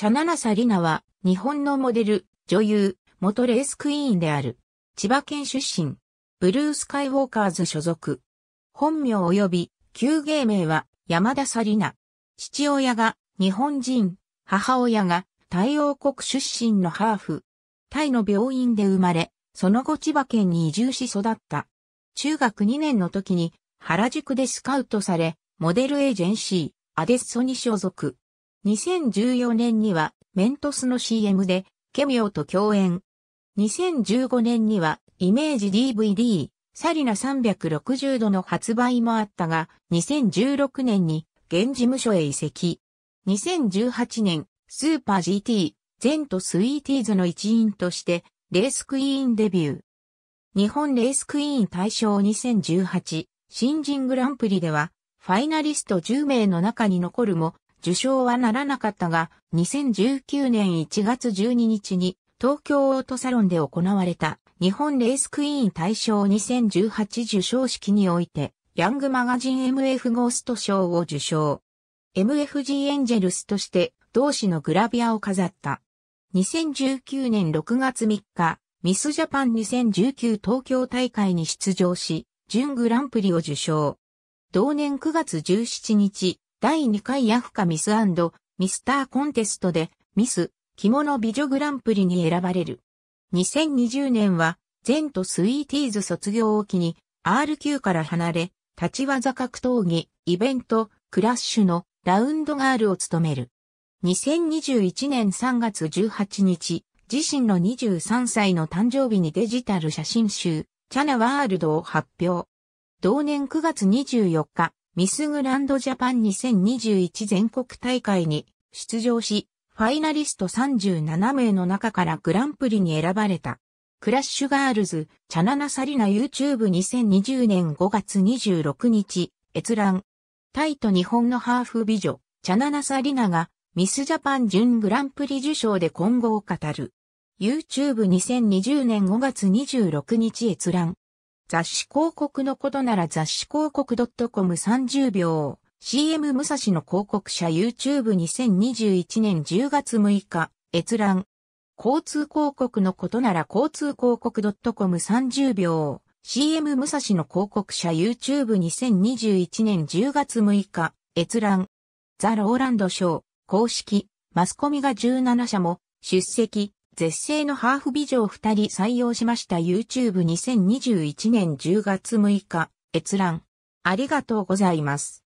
チャナナサリナは、日本のモデル、女優、元レースクイーンである。千葉県出身。ブルースカイウォーカーズ所属。本名及び、旧芸名は、山田サリナ。父親が、日本人、母親が、太陽国出身のハーフ。タイの病院で生まれ、その後千葉県に移住し育った。中学2年の時に、原宿でスカウトされ、モデルエージェンシー、アデッソに所属。2014年にはメントスの CM でケミオと共演。2015年にはイメージ DVD サリナ360度の発売もあったが、2016年に現事務所へ移籍。2018年、スーパー GT、ゼントスイーティーズの一員として、レースクイーンデビュー。日本レースクイーン大賞2018新人グランプリでは、ファイナリスト10名の中に残るも、受賞はならなかったが、2019年1月12日に東京オートサロンで行われた日本レースクイーン大賞2018受賞式において、ヤングマガジン MF ゴースト賞を受賞。MFG エンジェルスとして同志のグラビアを飾った。2019年6月3日、ミスジャパン2019東京大会に出場し、準グランプリを受賞。同年9月17日、第2回アフカミスミスターコンテストでミス着物美女グランプリに選ばれる。2020年はントスイーティーズ卒業を機に RQ から離れ、立ち技格闘技、イベント、クラッシュのラウンドガールを務める。2021年3月18日、自身の23歳の誕生日にデジタル写真集、チャナワールドを発表。同年9月24日、ミスグランドジャパン2021全国大会に出場し、ファイナリスト37名の中からグランプリに選ばれた。クラッシュガールズ、チャナナサリナ YouTube2020 年5月26日、閲覧。タイと日本のハーフ美女、チャナナサリナが、ミスジャパン準グランプリ受賞で今後を語る。YouTube2020 年5月26日閲覧。雑誌広告のことなら雑誌広告 .com30 秒。CM 武蔵の広告者 YouTube2021 年10月6日。閲覧。交通広告のことなら交通広告 .com30 秒。CM 武蔵の広告者 YouTube2021 年10月6日。閲覧。ザ・ローランドショー。公式。マスコミが17社も出席。絶世のハーフ美女を2人採用しました YouTube2021 年10月6日、閲覧。ありがとうございます。